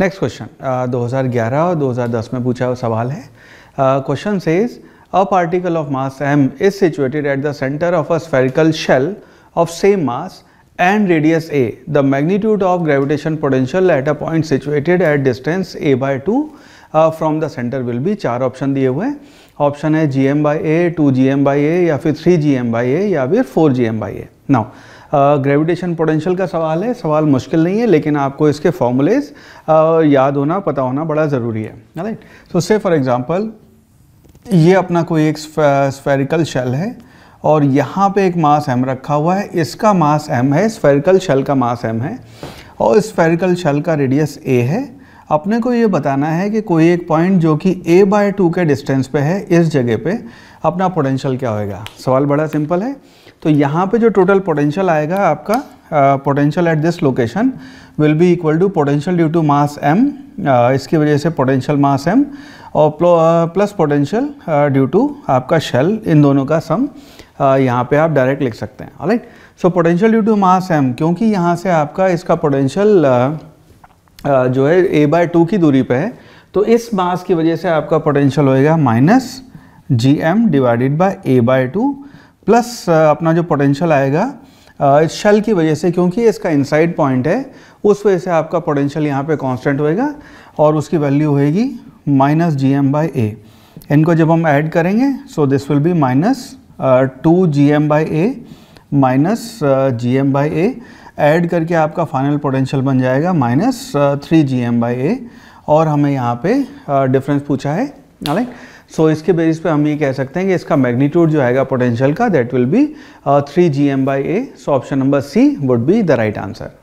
next question 2011 और 2010 में पूछा हुआ सवाल है question is a particle of mass M is situated at the centre of a spherical shell of same mass and radius a the magnitude of gravitation potential at a point situated at distance a by two from the centre will be चार option दिए हुए हैं option है G M by a two G M by a या फिर three G M by a या फिर four G M by a now gravitation potential का सवाल है सवाल मुश्किल नहीं है लेकिन आपको इसके फॉर्मूलेज याद होना पता होना बड़ा ज़रूरी है राइट सो से फॉर एग्ज़ाम्पल ये अपना कोई एक स्फेरिकल शेल है और यहाँ पे एक मास एम रखा हुआ है इसका मास एम है स्फेरिकल शेल का मास एम है और स्फेरिकल शेल का रेडियस ए है अपने को ये बताना है कि कोई एक पॉइंट जो कि ए बाय टू के डिस्टेंस पे है इस जगह पे अपना पोटेंशियल क्या होएगा सवाल बड़ा सिंपल है तो यहाँ पे जो टोटल पोटेंशियल आएगा आपका potential at this location will be equal to potential due to mass M इसकी वजह से पोटेंशियल मास एम और प्लस पोटेंशियल ड्यू टू आपका शेल इन दोनों का सम uh, यहाँ पे आप डायरेक्ट लिख सकते हैं right so potential due to mass M क्योंकि यहाँ से आपका इसका पोटेंशियल uh, जो है ए बाय टू की दूरी पे है तो इस मास की वजह से आपका पोटेंशियल होएगा minus G M divided by a by two plus अपना जो पोटेंशियल आएगा uh, इस शल की वजह से क्योंकि इसका इनसाइड पॉइंट है उस वजह से आपका पोटेंशियल यहाँ पे कांस्टेंट होएगा और उसकी वैल्यू होएगी minus G M by a इनको जब हम ऐड करेंगे so this will be minus two G M by a minus G M by a add करके आपका फाइनल पोटेंशियल बन जाएगा minus three G M by a और हमें यहाँ पे डिफरेंस uh, पूछा है राइट सो so, इसके बेसिस पे हम ये कह सकते हैं कि इसका मैग्नीट्यूड जो आएगा पोटेंशियल का that will be three G M by a so option number C would be the right answer